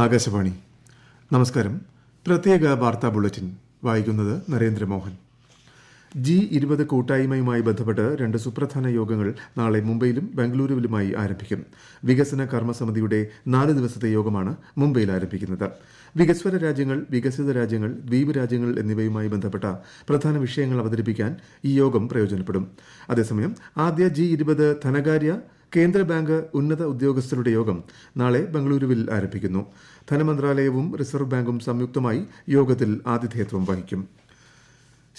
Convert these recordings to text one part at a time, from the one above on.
ആകാശവാണി നമസ്കാരം പ്രത്യേക വാർത്താ ബുള്ളറ്റിൻ വായിക്കുന്നത് നരേന്ദ്രമോഹൻ ജി ഇരുപത് കൂട്ടായ്മയുമായി ബന്ധപ്പെട്ട് രണ്ട് സുപ്രധാന യോഗങ്ങൾ നാളെ മുംബൈയിലും ബംഗളൂരുവിലുമായി ആരംഭിക്കും വികസന കർമ്മസമിതിയുടെ നാല് ദിവസത്തെ യോഗമാണ് മുംബൈയിൽ ആരംഭിക്കുന്നത് വികസ്വര രാജ്യങ്ങൾ വികസിത രാജ്യങ്ങൾ ദ്വീപ് രാജ്യങ്ങൾ എന്നിവയുമായി ബന്ധപ്പെട്ട പ്രധാന വിഷയങ്ങൾ അവതരിപ്പിക്കാൻ ഈ യോഗം പ്രയോജനപ്പെടും അതേസമയം ആദ്യ ജി ഇരുപത് ധനകാര്യ കേന്ദ്ര ബാങ്ക് ഉന്നത ഉദ്യോഗസ്ഥരുടെ യോഗം നാളെ ബംഗളൂരുവിൽ ആരംഭിക്കുന്നു ധനമന്ത്രാലയവും റിസർവ് ബാങ്കും സംയുക്തമായി യോഗത്തിൽ ആതിഥേയത്വം വഹിക്കും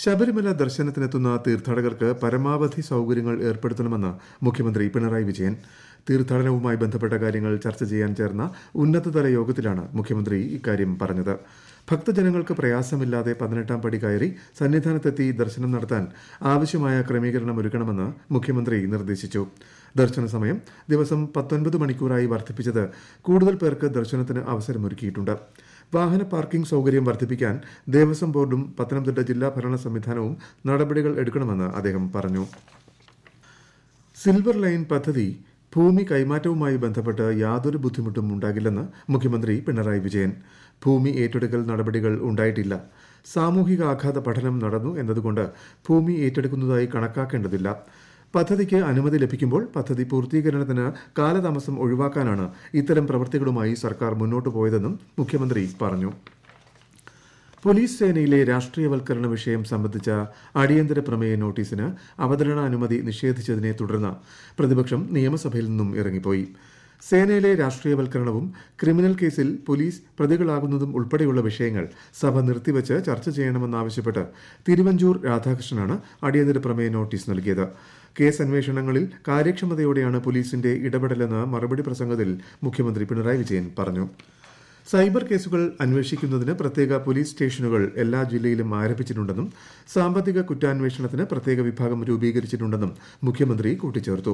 ശബരിമല ദർശനത്തിനെത്തുന്ന തീർത്ഥാടകർക്ക് പരമാവധി സൗകര്യങ്ങൾ ഏർപ്പെടുത്തണമെന്ന് മുഖ്യമന്ത്രി പിണറായി വിജയൻ തീർത്ഥാടനവുമായി ബന്ധപ്പെട്ട കാര്യങ്ങൾ ചർച്ച ചെയ്യാൻ ചേർന്ന ഉന്നതതല യോഗത്തിലാണ് മുഖ്യമന്ത്രി ഇക്കാര്യം പറഞ്ഞത് ഭക്തജനങ്ങൾക്ക് പ്രയാസമില്ലാതെ പതിനെട്ടാം പടി കയറി സന്നിധാനത്തെത്തി ദർശനം നടത്താൻ ആവശ്യമായ ക്രമീകരണം ഒരുക്കണമെന്ന് മുഖ്യമന്ത്രി നിർദ്ദേശിച്ചു ദർശന സമയം ദിവസം പത്തൊൻപത് മണിക്കൂറായി വർദ്ധിപ്പിച്ചത് കൂടുതൽ പേർക്ക് ദർശനത്തിന് അവസരമൊരുക്കിയിട്ടുണ്ട് വാഹന പാർക്കിംഗ് സൌകര്യം വർദ്ധിപ്പിക്കാൻ ദേവസ്വം ബോർഡും പത്തനംതിട്ട ജില്ലാ ഭരണ സംവിധാനവും നടപടികൾ എടുക്കണമെന്ന് അദ്ദേഹം പറഞ്ഞു സിൽവർ ലൈൻ പദ്ധതി ഭൂമി കൈമാറ്റവുമായി ബന്ധപ്പെട്ട് യാതൊരു ബുദ്ധിമുട്ടും ഉണ്ടാകില്ലെന്ന് മുഖ്യമന്ത്രി പിണറായി വിജയൻ ഭൂമി ഏറ്റെടുക്കൽ നടപടികൾ ഉണ്ടായിട്ടില്ല സാമൂഹിക ആഘാത പഠനം നടന്നു എന്നതുകൊണ്ട് ഭൂമി ഏറ്റെടുക്കുന്നതായി കണക്കാക്കേണ്ടതില്ല പദ്ധതിക്ക് അനുമതി ലഭിക്കുമ്പോൾ പദ്ധതി പൂർത്തീകരണത്തിന് കാലതാമസം ഒഴിവാക്കാനാണ് ഇത്തരം പ്രവൃത്തികളുമായി സർക്കാർ മുന്നോട്ടു പോയതെന്നും മുഖ്യമന്ത്രി പറഞ്ഞു പോലീസ് സേനയിലെ രാഷ്ട്രീയവൽക്കരണ വിഷയം സംബന്ധിച്ച അടിയന്തര പ്രമേയ നോട്ടീസിന് അവതരണാനുമതി നിഷേധിച്ചതിനെ തുടർന്ന് പ്രതിപക്ഷം നിയമസഭയിൽ നിന്നും ഇറങ്ങിപ്പോയി സേനയിലെ രാഷ്ട്രീയവൽക്കരണവും ക്രിമിനൽ കേസിൽ പോലീസ് പ്രതികളാകുന്നതും ഉൾപ്പെടെയുള്ള വിഷയങ്ങൾ സഭ നിർത്തിവച്ച് ചർച്ച ചെയ്യണമെന്നാവശ്യപ്പെട്ട് തിരുവഞ്ചൂർ രാധാകൃഷ്ണനാണ് അടിയന്തര പ്രമേയ നോട്ടീസ് നൽകിയത് കേസ് അന്വേഷണങ്ങളിൽ കാര്യക്ഷമതയോടെയാണ് പോലീസിന്റെ ഇടപെടലെന്ന് മറുപടി പ്രസംഗത്തിൽ മുഖ്യമന്ത്രി പിണറായി വിജയൻ പറഞ്ഞു സൈബർ കേസുകൾ അന്വേഷിക്കുന്നതിന് പ്രത്യേക പോലീസ് സ്റ്റേഷനുകൾ എല്ലാ ജില്ലയിലും ആരംഭിച്ചിട്ടുണ്ടെന്നും സാമ്പത്തിക കുറ്റാന്വേഷണത്തിന് പ്രത്യേക വിഭാഗം രൂപീകരിച്ചിട്ടുണ്ടെന്നും മുഖ്യമന്ത്രി കൂട്ടിച്ചേർത്തു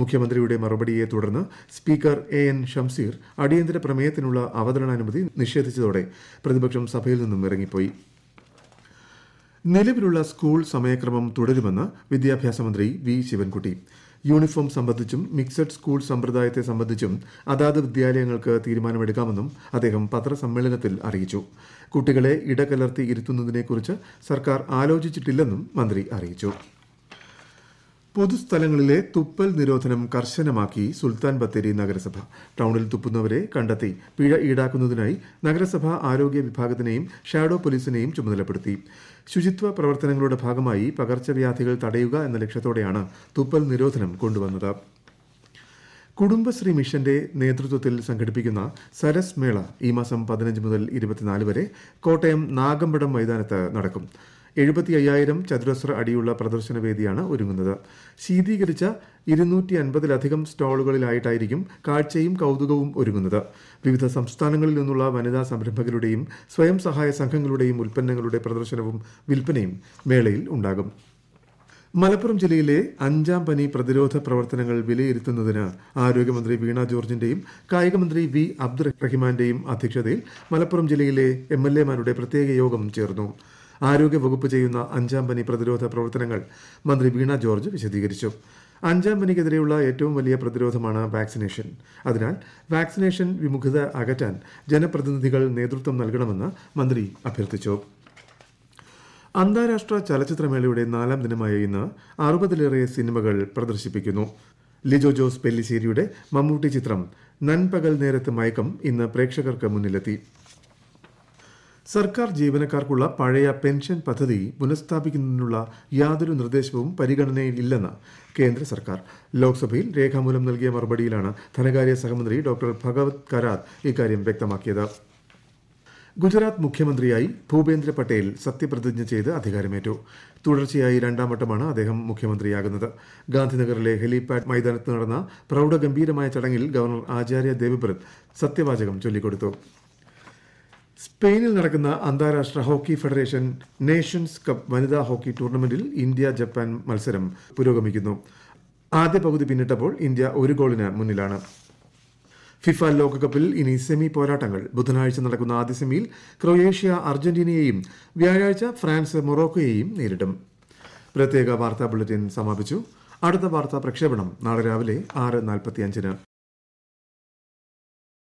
മുഖ്യമന്ത്രിയുടെ മറുപടിയെ തുടർന്ന് സ്പീക്കർ എ എൻ ഷംസീർ അടിയന്തര പ്രമേയത്തിനുള്ള അവതരണാനുമതി നിഷേധിച്ചതോടെ പ്രതിപക്ഷം സഭയിൽ നിന്നും ഇറങ്ങിപ്പോയി നിലവിലുള്ള സ്കൂൾ സമയക്രമം തുടരുമെന്ന് വിദ്യാഭ്യാസ മന്ത്രി വി ശിവൻകുട്ടി യൂണിഫോം സംബന്ധിച്ചും മിക്സഡ് സ്കൂൾ സമ്പ്രദായത്തെ സംബന്ധിച്ചും അതാത് വിദ്യാലയങ്ങൾക്ക് തീരുമാനമെടുക്കാമെന്നും അദ്ദേഹം പത്രസമ്മേളനത്തിൽ അറിയിച്ചു കുട്ടികളെ ഇടകലർത്തി ഇരുത്തുന്നതിനെക്കുറിച്ച് സർക്കാർ ആലോചിച്ചിട്ടില്ലെന്നും മന്ത്രി അറിയിച്ചു പൊതുസ്ഥലങ്ങളിലെ തുപ്പൽ നിരോധനം കർശനമാക്കി സുൽത്താൻ ബത്തേരി നഗരസഭ ടൌണിൽ തുപ്പുന്നവരെ കണ്ടെത്തി പിഴ ഈടാക്കുന്നതിനായി നഗരസഭ ആരോഗ്യ വിഭാഗത്തിനെയും ഷാഡോ പോലീസിനെയും ചുമതലപ്പെടുത്തി ശുചിത്വ പ്രവർത്തനങ്ങളുടെ ഭാഗമായി പകർച്ചവ്യാധികൾ തടയുക എന്ന ലക്ഷ്യത്തോടെയാണ് തുപ്പൽ നിരോധനം കൊണ്ടുവന്നത് കുടുംബശ്രീ മിഷന്റെ നേതൃത്വത്തിൽ സംഘടിപ്പിക്കുന്ന സരസ് മേള ഈ മാസം പതിനഞ്ച് മുതൽ ഇരുപത്തിനാല് വരെ കോട്ടയം നാഗമ്പടം മൈതാനത്ത് നടക്കും എഴുപത്തി അയ്യായിരം ചതുരശ്ര അടിയുള്ള പ്രദർശന വേദിയാണ് ഒരുങ്ങുന്നത് ശീതീകരിച്ച ഇരുന്നൂറ്റി അൻപതിലധികം സ്റ്റാളുകളിലായിട്ടായിരിക്കും കാഴ്ചയും കൗതുകവും ഒരുങ്ങുന്നത് വിവിധ സംസ്ഥാനങ്ങളിൽ നിന്നുള്ള വനിതാ സംരംഭകരുടെയും സ്വയം സഹായ സംഘങ്ങളുടെയും ഉൽപ്പന്നങ്ങളുടെ പ്രദർശനവും വിൽപ്പനയും മേളയിൽ ഉണ്ടാകും മലപ്പുറം ജില്ലയിലെ അഞ്ചാം പനി പ്രതിരോധ പ്രവർത്തനങ്ങൾ വിലയിരുത്തുന്നതിന് ആരോഗ്യമന്ത്രി വീണ ജോർജിന്റെയും കായികമന്ത്രി വി റഹിമാന്റെയും അധ്യക്ഷതയിൽ മലപ്പുറം ജില്ലയിലെ എം എൽ എമാരുടെ പ്രത്യേക യോഗം ചേർന്നു ആരോഗ്യവകുപ്പ് ചെയ്യുന്ന അഞ്ചാം പനി പ്രതിരോധ പ്രവർത്തനങ്ങൾ മന്ത്രി വീണ ജോർജ് വിശദീകരിച്ചു അഞ്ചാം പനിക്കെതിരെയുള്ള ഏറ്റവും വലിയ പ്രതിരോധമാണ് വാക്സിനേഷൻ അതിനാൽ വാക്സിനേഷൻ വിമുഖത അകറ്റാൻ ജനപ്രതിനിധികൾ നേതൃത്വം നൽകണമെന്ന് മന്ത്രി അഭ്യർത്ഥിച്ചു അന്താരാഷ്ട്ര ചലച്ചിത്രമേളയുടെ നാലാം ദിനമായ ഇന്ന് അറുപതിലേറെ സിനിമകൾ പ്രദർശിപ്പിക്കുന്നു ലിജോ ജോസ് പെല്ലിശ്ശേരിയുടെ മമ്മൂട്ടി ചിത്രം നൻപകൽ നേരത്ത് മയക്കം ഇന്ന് പ്രേക്ഷകർക്ക് മുന്നിലെത്തി സർക്കാർ ജീവനക്കാർക്കുള്ള പഴയ പെൻഷൻ പദ്ധതി പുനഃസ്ഥാപിക്കുന്നതിനുള്ള യാതൊരു നിർദ്ദേശവും പരിഗണനയിലില്ലെന്ന് കേന്ദ്ര സർക്കാർ ലോക്സഭയിൽ രേഖാമൂലം നൽകിയ മറുപടിയിലാണ് ധനകാര്യ സഹമന്ത്രി ഡോക്ടർ ഭഗവത് കരാത് ഇക്കാര്യം വ്യക്തമാക്കിയത് ഗുജറാത്ത് മുഖ്യമന്ത്രിയായി ഭൂപേന്ദ്ര പട്ടേൽ സത്യപ്രതിജ്ഞ ചെയ്ത് അധികാരമേറ്റു തുടർച്ചയായി രണ്ടാം വട്ടമാണ് അദ്ദേഹം മുഖ്യമന്ത്രിയാകുന്നത് ഗാന്ധിനഗറിലെ ഹെലിപാഡ് മൈതാനത്ത് നടന്ന പ്രൌഢഗംഭീരമായ ചടങ്ങിൽ ഗവർണർ ആചാര്യ ദേവിബ്രത് സത്യവാചകം ചൊല്ലിക്കൊടുത്തു സ്പെയിനിൽ നടക്കുന്ന അന്താരാഷ്ട്ര ഹോക്കി ഫെഡറേഷൻ നേഷൻസ് കപ്പ് വനിതാ ഹോക്കി ടൂർണമെന്റിൽ ഇന്ത്യ ജപ്പാൻ മത്സരം പുരോഗമിക്കുന്നു ആദ്യ പകുതി പിന്നിട്ടപ്പോൾ ഇന്ത്യ ഒരു ഗോളിന് മുന്നിലാണ് ഫിഫ ലോകകപ്പിൽ ഇനി സെമി പോരാട്ടങ്ങൾ ബുധനാഴ്ച നടക്കുന്ന ആദ്യ സെമിയിൽ ക്രൊയേഷ്യ അർജന്റീനയെയും വ്യാഴാഴ്ച ഫ്രാൻസ് മൊറോക്കോയെയും നേരിടും പ്രത്യേക വാർത്താ ബുള്ളറ്റിൻ സമാപിച്ചു അടുത്ത വാർത്താ പ്രക്ഷേപണം നാളെ രാവിലെ ആറ് നാൽപ്പത്തിയഞ്ചിന്